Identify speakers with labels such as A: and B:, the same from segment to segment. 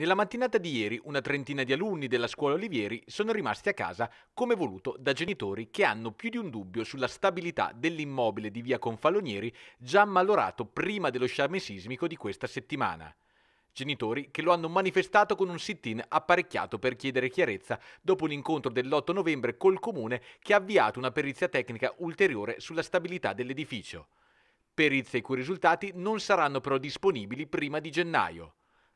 A: Nella mattinata di ieri una trentina di alunni della scuola Olivieri sono rimasti a casa come voluto da genitori che hanno più di un dubbio sulla stabilità dell'immobile di via Confalonieri già malorato prima dello sciame sismico di questa settimana. Genitori che lo hanno manifestato con un sit-in apparecchiato per chiedere chiarezza dopo l'incontro dell'8 novembre col comune che ha avviato una perizia tecnica ulteriore sulla stabilità dell'edificio. Perizie i cui risultati non saranno però disponibili prima di gennaio.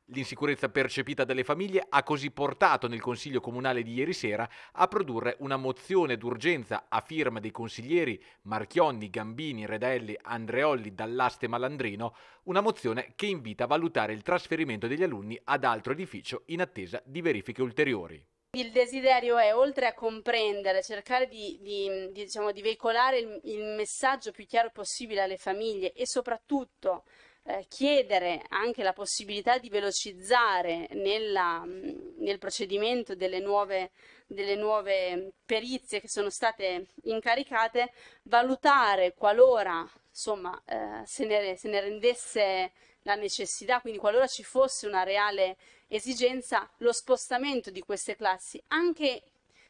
A: L'insicurezza percepita dalle famiglie ha così portato nel Consiglio Comunale di ieri sera a produrre una mozione d'urgenza a firma dei consiglieri Marchionni, Gambini, Redelli, Andreolli, Dallaste e Malandrino, una mozione che invita a valutare il trasferimento degli alunni ad altro edificio in attesa di verifiche ulteriori.
B: Il desiderio è, oltre a comprendere, cercare di, di, di, diciamo, di veicolare il, il messaggio più chiaro possibile alle famiglie e soprattutto eh, chiedere anche la possibilità di velocizzare nella, nel procedimento delle nuove, delle nuove, perizie che sono state incaricate, valutare qualora insomma, eh, se, ne, se ne rendesse la necessità, quindi qualora ci fosse una reale esigenza, lo spostamento di queste classi, anche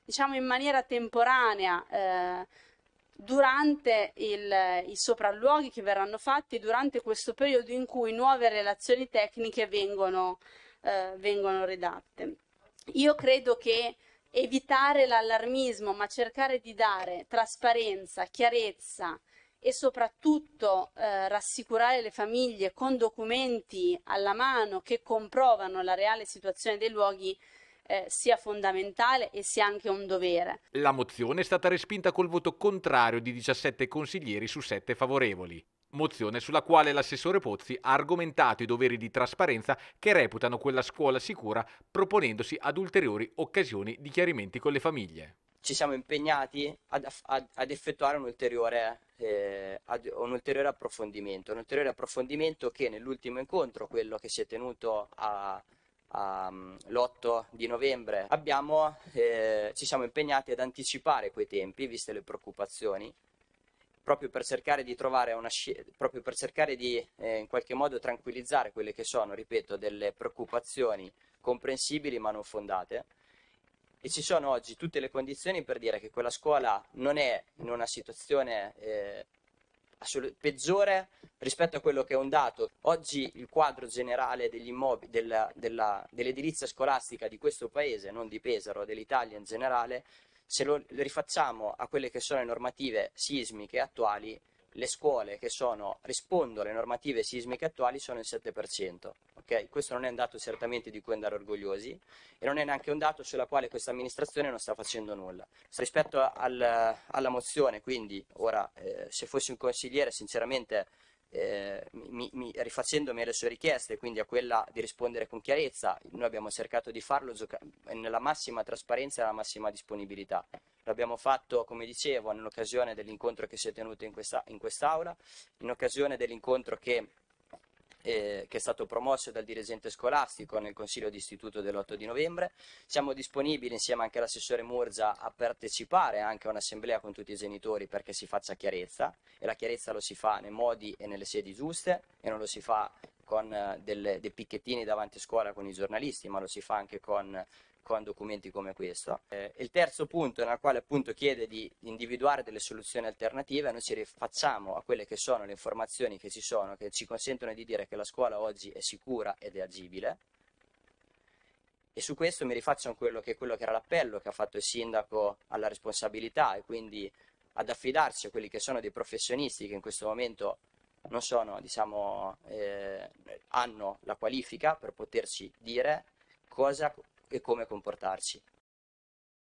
B: diciamo in maniera temporanea. Eh, durante il, i sopralluoghi che verranno fatti, durante questo periodo in cui nuove relazioni tecniche vengono, eh, vengono redatte. Io credo che evitare l'allarmismo, ma cercare di dare trasparenza, chiarezza e soprattutto eh, rassicurare le famiglie con documenti alla mano che comprovano la reale situazione dei luoghi eh, sia fondamentale e sia anche un dovere.
A: La mozione è stata respinta col voto contrario di 17 consiglieri su 7 favorevoli mozione sulla quale l'assessore Pozzi ha argomentato i doveri di trasparenza che reputano quella scuola sicura, proponendosi ad ulteriori occasioni di chiarimenti con le famiglie.
C: Ci siamo impegnati ad, ad, ad effettuare un ulteriore, eh, ad, un ulteriore approfondimento, un ulteriore approfondimento che nell'ultimo incontro, quello che si è tenuto a um, ehm, l'8 di novembre, abbiamo, eh, ci siamo impegnati ad anticipare quei tempi, viste le preoccupazioni, proprio per cercare di trovare una scelta, proprio per cercare di eh, in qualche modo tranquillizzare quelle che sono, ripeto, delle preoccupazioni comprensibili ma non fondate. E ci sono oggi tutte le condizioni per dire che quella scuola non è in una situazione eh, assolut- peggiore rispetto a quello che è un dato. Oggi il quadro generale degli immobili, della, della, dell'edilizia scolastica di questo paese, non di Pesaro, dell'Italia in generale, se lo, lo rifacciamo a quelle che sono le normative sismiche attuali, le scuole che sono, rispondo alle normative sismiche attuali sono il 7%. Okay? Questo non è un dato certamente di cui andare orgogliosi e non è neanche un dato sulla quale questa amministrazione non sta facendo nulla. Rispetto al, alla mozione, quindi ora eh, se fossi un consigliere sinceramente eh, mi, mi, rifacendomi alle sue richieste, quindi a quella di rispondere con chiarezza, noi abbiamo cercato di farlo nella massima trasparenza e nella massima disponibilità l'abbiamo fatto, come dicevo, in occasione dell'incontro che si è tenuto in, questa, in quest'aula, in occasione dell'incontro che eh, che è stato promosso dal dirigente scolastico nel Consiglio d'Istituto dell'8 di novembre. Siamo disponibili insieme anche all'assessore Murgia a partecipare anche a un'assemblea con tutti i genitori perché si faccia chiarezza e la chiarezza lo si fa nei modi e nelle sedi giuste e non lo si fa con eh, delle, dei picchettini davanti a scuola con i giornalisti, ma lo si fa anche con con documenti come questo. Eh, il terzo punto, nel quale appunto chiede di individuare delle soluzioni alternative, noi ci rifacciamo a quelle che sono le informazioni che ci sono, che ci consentono di dire che la scuola oggi è sicura ed è agibile. E su questo mi rifaccio a quello che, quello che era l'appello che ha fatto il sindaco alla responsabilità e quindi ad affidarsi a quelli che sono dei professionisti che in questo momento non sono, diciamo, eh, hanno la qualifica per poterci dire cosa e come comportarci.